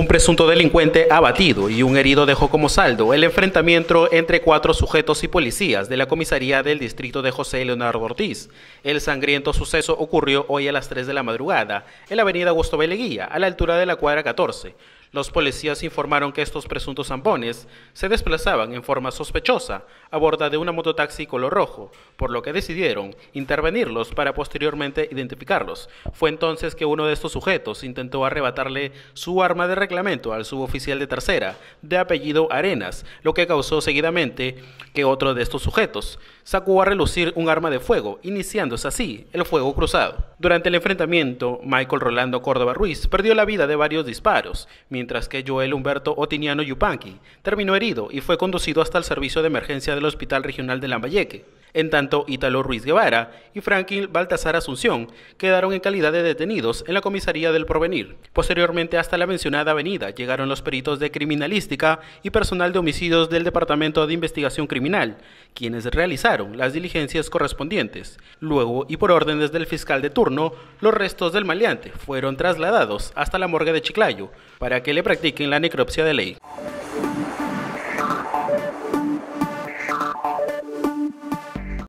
un presunto delincuente abatido y un herido dejó como saldo el enfrentamiento entre cuatro sujetos y policías de la comisaría del distrito de José Leonardo Ortiz. El sangriento suceso ocurrió hoy a las 3 de la madrugada en la avenida Augusto Belleguía a la altura de la cuadra 14. Los policías informaron que estos presuntos zampones se desplazaban en forma sospechosa a borda de una mototaxi color rojo, por lo que decidieron intervenirlos para posteriormente identificarlos. Fue entonces que uno de estos sujetos intentó arrebatarle su arma de al suboficial de tercera, de apellido Arenas, lo que causó seguidamente que otro de estos sujetos sacó a relucir un arma de fuego, iniciándose así el fuego cruzado. Durante el enfrentamiento, Michael Rolando Córdoba Ruiz perdió la vida de varios disparos, mientras que Joel Humberto Otiniano Yupanqui terminó herido y fue conducido hasta el servicio de emergencia del Hospital Regional de Lambayeque. En tanto, Ítalo Ruiz Guevara y Franklin Baltasar Asunción quedaron en calidad de detenidos en la comisaría del Provenir. Posteriormente, hasta la mencionada avenida llegaron los peritos de criminalística y personal de homicidios del Departamento de Investigación Criminal, quienes realizaron las diligencias correspondientes. Luego, y por órdenes del fiscal de turno, los restos del maleante fueron trasladados hasta la morgue de Chiclayo para que le practiquen la necropsia de ley.